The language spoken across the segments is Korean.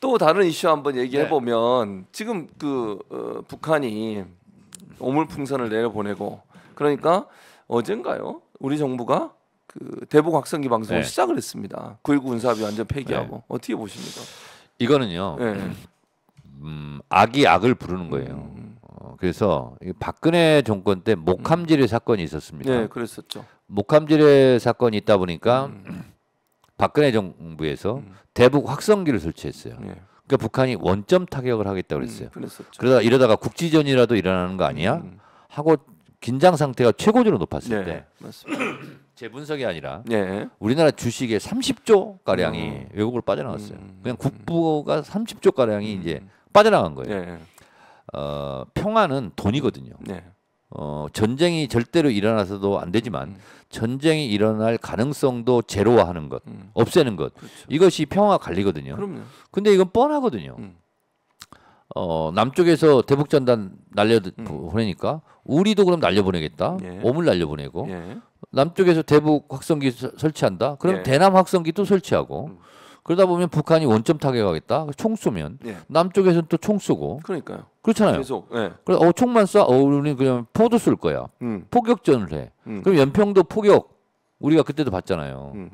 또 다른 이슈 한번 얘기해 네. 보면 네. 지금 그 어, 북한이 오물풍선을 내려보내고 그러니까 어젠가요? 우리 정부가 그 대북 확성기 방송을 네. 시작을 했습니다. 9.19 군사합의 완전 폐기하고 네. 어떻게 보십니까? 이거는요. 네. 음, 악이 악을 부르는 거예요. 음. 어, 그래서 박근혜 정권 때 목함지뢰 음. 사건이 있었습니다. 네, 그랬었죠. 목함지뢰 사건이 있다 보니까 음. 박근혜 정부에서 음. 대북 확성기를 설치했어요. 예. 그러니까 북한이 원점 타격을 하겠다고 음, 그랬어요. 음, 그러다 이러다가 국지전이라도 일어나는 거 아니야? 음, 음. 하고 긴장 상태가 최고조로 높았을 네, 때. 제 분석이 아니라 네. 우리나라 주식의 30조 가량이 음. 외국으로 빠져나갔어요. 음, 그냥 국부가 30조 가량이 이제 빠져나간 거예요. 네. 어, 평화는 돈이거든요. 네. 어, 전쟁이 절대로 일어나서도 안 되지만 음. 전쟁이 일어날 가능성도 제로화하는 것, 음. 없애는 것. 그렇죠. 이것이 평화 관리거든요. 그럼요. 근데 이건 뻔하거든요. 음. 어, 남쪽에서 대북 전단 날려 음. 보내니까 우리도 그럼 날려 보내겠다. 예. 몸을 날려 보내고 예. 남쪽에서 대북 확성기 설치한다. 그럼 예. 대남 확성기 도 설치하고 음. 그러다 보면 북한이 원점 타격하겠다. 그 총 쏘면 예. 남쪽에서는 또 총 쏘고. 그러니까요. 그렇잖아요. 계속. 예. 그래어 총만 쏴. 어 우리는 그냥 포도 쏠 거야. 음. 포격전을 해. 음. 그럼 연평도 포격 우리가 그때도 봤잖아요. 음.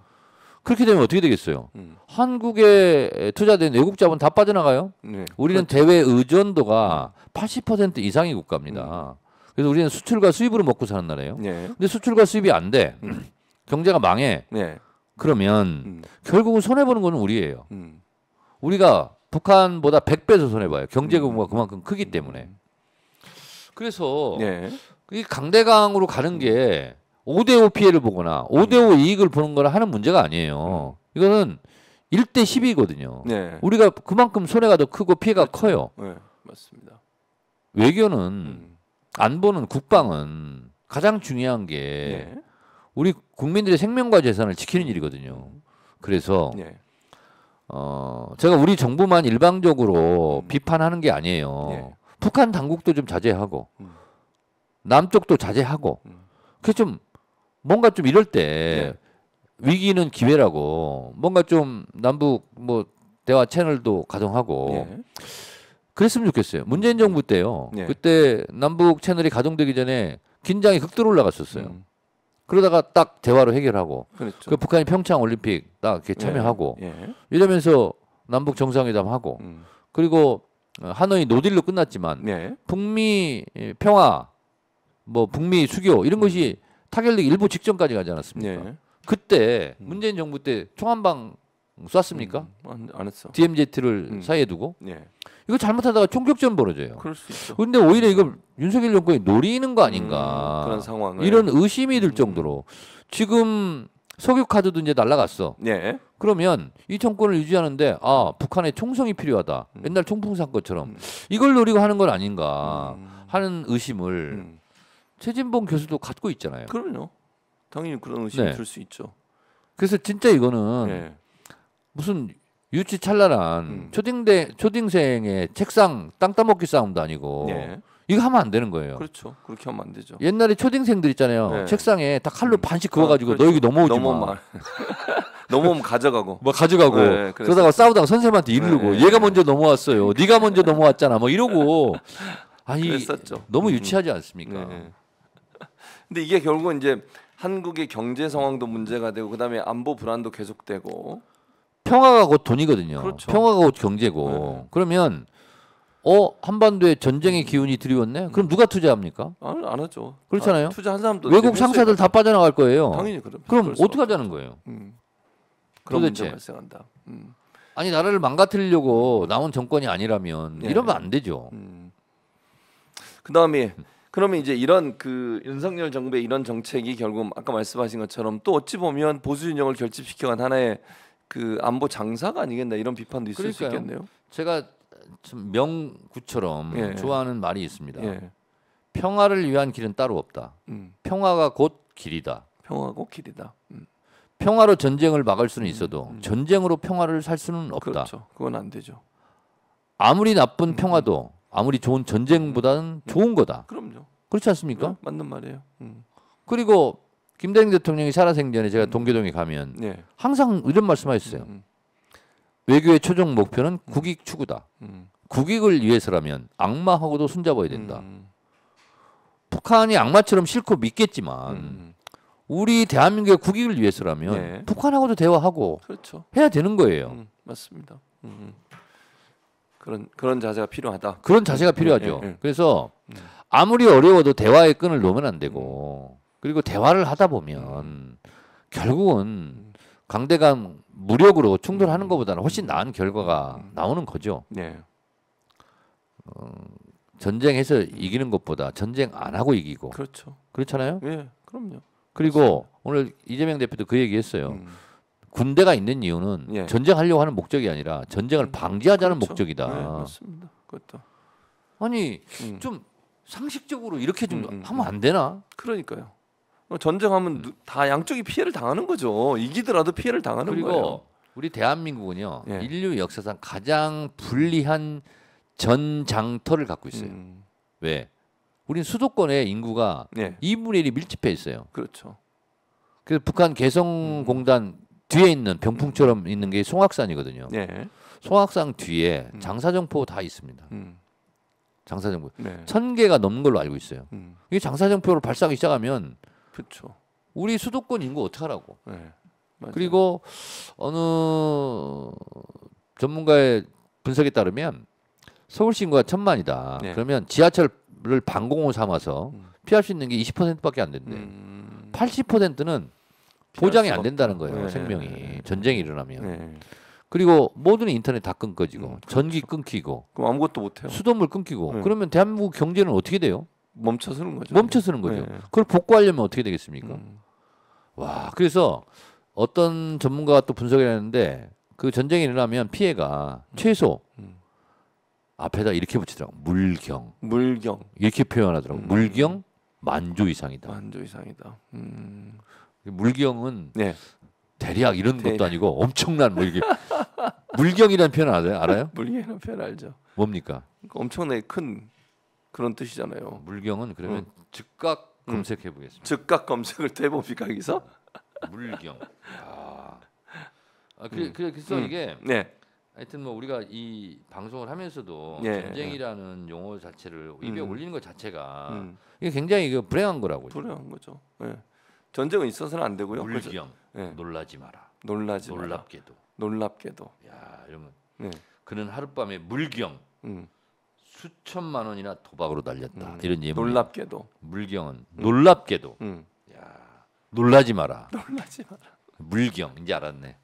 그렇게 되면 어떻게 되겠어요? 음. 한국에 투자된 외국 자본 다 빠져나가요. 네. 우리는 그렇죠. 대외 의존도가 80% 이상의 국가입니다. 음. 그래서 우리는 수출과 수입으로 먹고 사는 나라예요. 네. 근데 수출과 수입이 안 돼. 음. 경제가 망해. 네. 그러면 음. 결국은 손해 보는 거는 우리예요. 음. 우리가 북한보다 1 0 0배에 손해 봐요. 경제 음. 규모가 그만큼 크기 음. 때문에. 그래서 네. 이 강대강으로 가는 게 5대5 피해를 보거나 5대5 음. 이익을 보는 걸 하는 문제가 아니에요. 이거는 1대 10이거든요. 네. 우리가 그만큼 손해가 더 크고 피해가 그렇죠. 커요. 네, 맞습니다. 외교는 음. 안보는 국방은 가장 중요한 게 네. 우리 국민들의 생명과 재산을 지키는 일이거든요. 그래서 예. 어, 제가 우리 정부만 일방적으로 음. 비판하는 게 아니에요. 예. 북한 당국도 좀 자제하고 음. 남쪽도 자제하고 음. 그좀 뭔가 좀 이럴 때 예. 위기는 기회라고 뭔가 좀 남북 뭐 대화 채널도 가동하고 예. 그랬으면 좋겠어요. 문재인 정부 때요. 예. 그때 남북 채널이 가동되기 전에 긴장이 극도로 올라갔었어요. 음. 그러다가 딱 대화로 해결하고 그렇죠. 그 북한이 평창 올림픽 딱 이렇게 예, 참여하고 예. 예. 이러면서 남북 정상회담 하고 음. 그리고 하노이 노딜로 끝났지만 예. 북미 평화 뭐 북미 수교 이런 음. 것이 타결되기 일부 직전까지 가지 않았습니까? 예. 그때 음. 문재인 정부 때 총한방 쐈습니까? 음, 안, 안, 했어. DMZ를 음. 사이에 두고. 예. 이거 잘못하다가 총격전 벌어져요. 그럴 수 있죠. 근데 오히려 이거 윤석열 정권이 노리는 거 아닌가. 음, 그런 상황을. 이런 의심이 들 음. 정도로 지금 석유 카드도 이제 날라갔어. 예. 그러면 이 정권을 유지하는데 아 음. 북한의 총성이 필요하다. 음. 옛날 총풍산 것처럼 이걸 노리고 하는 건 아닌가 하는 의심을 최진봉 교수도 갖고 있잖아요. 그럼요. 당연히 그런 의심이 네. 들수 있죠. 그래서 진짜 이거는 예. 무슨 유치찬란한 음. 초딩대 초딩생의 책상 땅 따먹기 싸움도 아니고 네. 이거 하면 안 되는 거예요. 그렇죠. 그렇게 하면 안 되죠. 옛날에 초딩생들 있잖아요. 네. 책상에 다 칼로 음. 반씩 그어가지고 아, 너 여기 넘어오지 넘어오면 마. 넘어오면 가져가고. 뭐 가져가고. 네, 그러다가 싸우다가 선생님한테 네. 이르고 네, 얘가 먼저 넘어왔어요. 네가 먼저 넘어왔잖아. 뭐 이러고. 아니 그랬었죠. 너무 음. 유치하지 않습니까? 네. 근데 이게 결국은 이제 한국의 경제 상황도 문제가 되고 그다음에 안보 불안도 계속되고 평화가 곧 돈이거든요. 그렇죠. 평화가 곧 경제고. 네. 그러면 어 한반도에 전쟁의 기운이 드리웠네 그럼 누가 투자합니까? 안, 아, 안 하죠. 그렇잖아요. 아, 투자한 사람도 외국 상사들 다 빠져나갈 거예요. 당연히 그럼. 그럼 어떻게 하자는 거예요? 음. 그런 도대 발생한다. 음. 아니 나라를 망가뜨리려고 나온 정권이 아니라면 네. 이러면 안 되죠. 음. 그다음에 그러면 이제 이런 그 윤석열 정부의 이런 정책이 결국 아까 말씀하신 것처럼 또 어찌 보면 보수 진영을 결집시켜간 하나의 그 안보 장사가 아니겠나 이런 비판도 있을 그러니까요. 수 있겠네요. 제가 참 명구처럼 예. 좋아하는 말이 있습니다. 예. 평화를 위한 길은 따로 없다. 음. 평화가 곧 길이다. 평화곧 길이다. 음. 평화로 전쟁을 막을 수는 있어도 음. 전쟁으로 평화를 살 수는 없다. 그렇죠. 그건 안 되죠. 아무리 나쁜 음, 음. 평화도 아무리 좋은 전쟁보다는 음, 좋은 거다. 그럼요. 그렇지 않습니까? 그럼? 맞는 말이에요. 그리고 김대중 대통령이 살아생전에 제가 음. 동계동에 가면 네. 항상 이런 말씀하셨어요. 음, 음, 음. 외교의 최종 목표는 국익 추구다. 음. 국익을 위해서라면 악마하고도 손잡아야 된다. 음. 북한이 악마처럼 싫고 믿겠지만 우리 대한민국의 국익을 위해서라면 네. 북한하고도 대화하고 그렇죠. 해야 되는 거예요. 맞습니다. 그런 그런 자세가 필요하다. 그런 자세가 예, 필요하죠. 네, 그래서 아무리 어려워도 대화의 끈을 놓으면 안 되고 그리고 대화를 하다 보면 음. 결국은 강대강 무력으로 충돌하는 음. 것보다는 훨씬 음. 나은 결과가 나오는 거죠. 네. 어, 전쟁해서 이기는 것보다 전쟁 안 하고 이기고. 그렇죠. 그렇잖아요. 예, 네, 그럼요. 그리고 그렇죠. 오늘 이재명 대표도 그 얘기했어요. 음. 군대가 있는 이유는 예. 전쟁하려고 하는 목적이 아니라 전쟁을 방지하자는 그렇죠. 목적이다. 네, 맞습니다. 그것도 아니 음. 좀 상식적으로 이렇게 좀 음, 하면 안 되나? 그러니까요. 뭐 전쟁하면 다 양쪽이 피해를 당하는 거죠. 이기더라도 피해를 당하는 그리고 거예요. 우리 대한민국은요 예. 인류 역사상 가장 불리한 전장터를 갖고 있어요. 음. 왜? 우린 수도권의 인구가 예. 2분의 1이 밀집해 있어요. 그렇죠. 그래서 북한 개성공단 음. 뒤에 있는 병풍처럼 있는 게 송악산이거든요. 예. 송악산 뒤에 음. 장사정포 다 있습니다. 음. 장사정포 네. 천 개가 넘는 걸로 알고 있어요. 음. 이게 장사정포를 발사하기 시작하면 그렇죠. 우리 수도권 인구 어떻게하라고 네. 예, 그리고 어느 전문가의 분석에 따르면 서울시 인구가 천만이다. 네. 그러면 지하철을 방공호 삼아서 음. 피할 수 있는 게 20%밖에 안 된대. 음... 80%는 보장이 안 된다는 거예요. 네. 생명이 전쟁이 일어나면. 네. 그리고 모든 인터넷 다 끊겨지고 음, 그렇죠. 전기 끊기고 그럼 아무것도 못 해요. 수돗물 끊기고 네. 그러면 대한민국 경제는 어떻게 돼요? 멈춰 서는 거죠. 멈춰 서는 거죠. 네. 그걸 복구하려면 어떻게 되겠습니까? 음. 와, 그래서 어떤 전문가가 또 분석을 했는데 그 전쟁이 일어나면 피해가 음. 최소 음. 앞에다 이렇게 붙이더라고. 물경. 물경. 이렇게 표현하더라고. 음. 물경 만조 이상이다. 만조 이상이다. 음. 물경은 네. 대략 이런 대략. 것도 아니고 엄청난 뭐이 물경이라는 표현 알아요? 알아요? 물경이라는 표현 알죠. 뭡니까? 그 엄청나게 큰 그런 뜻이잖아요. 물경은 그러면 음. 즉각 음. 검색해 보겠습니다. 즉각 검색을 해봅니까 여기서? 물경. 아, 아 그, 래 음. 그래서 음. 이게 네. 하여튼 뭐 우리가 이 방송을 하면서도 예, 전쟁이라는 예. 용어 자체를 입에 음. 올리는 것 자체가 음. 이게 굉장히 그 불행한 거라고 불행한 거죠. 예. 전쟁은 있어서는 안 되고요. 물경 그 놀라지 마라. 놀라지 놀랍게도. 마라. 놀랍게도. 야 이러면 예. 그는 하룻밤에 물경. 음. 수천만 원이나 도박으로 날렸다. 음. 이런 예문. 놀랍게도 물경은 음. 놀랍게도 음. 야, 놀라지 마라. 놀라지 마라. 물경 이제 알았네.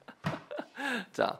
자,